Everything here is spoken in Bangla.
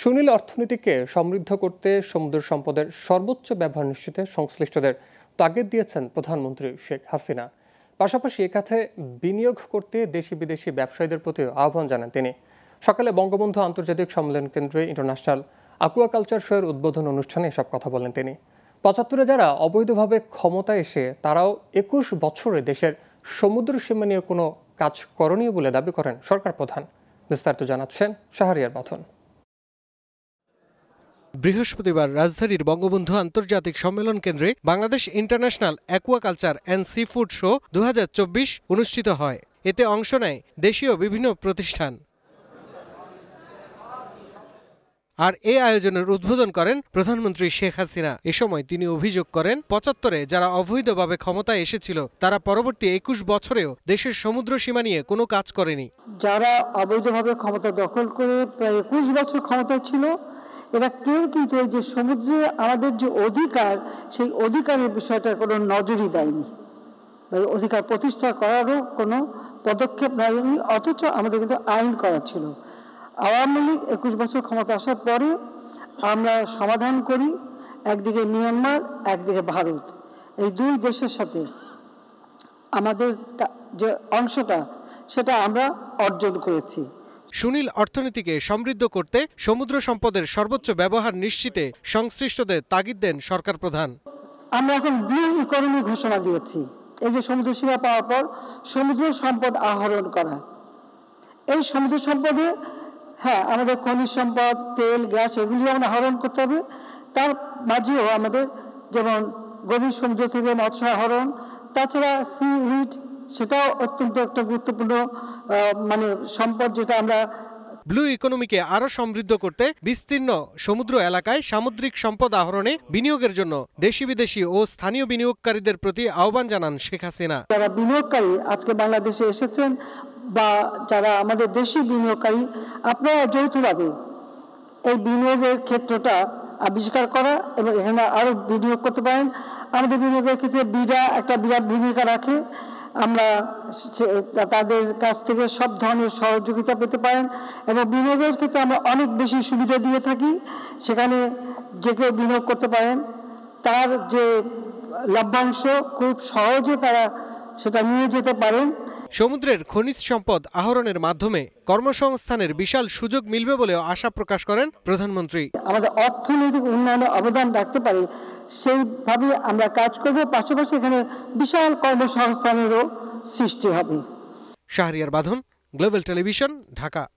সুনীল অর্থনীতিকে সমৃদ্ধ করতে সমুদ্র সম্পদের সর্বোচ্চ ব্যবহার নিশ্চিতে সংশ্লিষ্টদের তাগিদ দিয়েছেন প্রধানমন্ত্রী শেখ হাসিনা পাশাপাশি একাথে বিনিয়োগ করতে দেশি বিদেশি ব্যবসায়ীদের প্রতি আহ্বান জানান তিনি সকালে বঙ্গবন্ধু আন্তর্জাতিক সম্মেলন কেন্দ্রে ইন্টারন্যাশনাল আকুয়াকালচার শোয়ের উদ্বোধন অনুষ্ঠানে এসব কথা বলেন তিনি পঁচাত্তরে যারা অবৈধভাবে ক্ষমতায় এসে তারাও একুশ বছরে দেশের সমুদ্র সীমা নিয়ে কোনো কাজ করণীয় বলে দাবি করেন সরকার প্রধান বিস্তারিত জানাচ্ছেন শাহরিয়ার বাথন বৃহস্পতিবার রাজধানীর বঙ্গবন্ধু আন্তর্জাতিক সম্মেলন কেন্দ্রে Bangladesh international aquaculture and seafood show দু অনুষ্ঠিত হয় এতে অংশ নেয় দেশীয় বিভিন্ন প্রতিষ্ঠান আর এ আয়োজনের উদ্বোধন করেন প্রধানমন্ত্রী শেখ হাসিনা এ সময় তিনি অভিযোগ করেন পঁচাত্তরে যারা অবৈধভাবে ক্ষমতায় এসেছিল তারা পরবর্তী একুশ বছরেও দেশের সমুদ্র সীমা নিয়ে কোনো কাজ করেনি যারা অবৈধভাবে ক্ষমতা দখল করে প্রায় একুশ বছর ক্ষমতা ছিল এরা কেউ কিন্তু এই যে সমুদ্রে আমাদের যে অধিকার সেই অধিকারের বিষয়টা কোনো নজরই দেয়নি মানে অধিকার প্রতিষ্ঠা করারও কোনো পদক্ষেপ নেয়নি অথচ আমাদের কিন্তু আইন করা ছিল আওয়ামী লীগ একুশ বছর ক্ষমতা আসার পরে আমরা সমাধান করি একদিকে মিয়ানমার একদিকে ভারত এই দুই দেশের সাথে আমাদের যে অংশটা সেটা আমরা অর্জন করেছি সুনীল অর্থনীতিকে সমৃদ্ধ করতে সমুদ্র সম্পদের সর্বোচ্চ ব্যবহার নিশ্চিতে সংশ্লিষ্টদের তাগিদ দেন সরকার প্রধান আমরা এখন ব্লু ইকোনমি ঘোষণা দিয়েছি এই যে সমুদ্র সীমা পাওয়ার পর সমুদ্র সম্পদ আহরণ করা এই সমুদ্র সম্পদে হ্যাঁ আমাদের খনিজ সম্পদ তেল গ্যাস এগুলি আমরা আহরণ করতে হবে তার মাঝেও আমাদের যেমন গভীর সমুদ্র থেকে মৎস্য আহরণ তাছাড়া সি উইড সেটাও অত্যন্ত একটা গুরুত্বপূর্ণ মানে সম্পদ যেটা আমরা ব্লু ইকোনমিকে আরও সমৃদ্ধ করতে বিস্তীর্ণ সমুদ্র এলাকায় সামুদ্রিক সম্পদ আহরণে বিনিয়োগের জন্য দেশি বিদেশি ও স্থানীয় বিনিয়োগকারীদের প্রতি আহ্বান জানান শেখ হাসিনা যারা বিনিয়োগকারী আজকে বাংলাদেশে এসেছেন বা যারা আমাদের দেশি বিনিয়োগকারী আপনারা যৌথভাবে এই বিনিয়োগের ক্ষেত্রটা আবিষ্কার করা এবং এখানে আরও বিনিয়োগ করতে পারেন আমাদের বিনিয়োগের ক্ষেত্রে বিরা একটা বিরাট ভূমিকা রাখে আমরা তাদের কাছ থেকে সব ধরনের সহযোগিতা পেতে পারেন এবং বিনিয়োগের ক্ষেত্রে আমরা অনেক বেশি সুবিধা দিয়ে থাকি সেখানে যে কেউ বিনিয়োগ করতে পারেন তার যে লভ্যাংশ খুব সহজে তারা সেটা নিয়ে যেতে পারেন সমুদ্রের খনিজ সম্পদ আহরণের মাধ্যমে কর্মসংস্থানের বিশাল সুযোগ মিলবে বলেও আশা প্রকাশ করেন প্রধানমন্ত্রী আমাদের অর্থনৈতিক উন্নয়নে অবদান রাখতে পারি সেইভাবে আমরা কাজ করব পাশাপাশি এখানে বিশাল কর্মসংস্থানেরও সৃষ্টি হবে শাহরিয়ার বাঁধন গ্লোবাল টেলিভিশন ঢাকা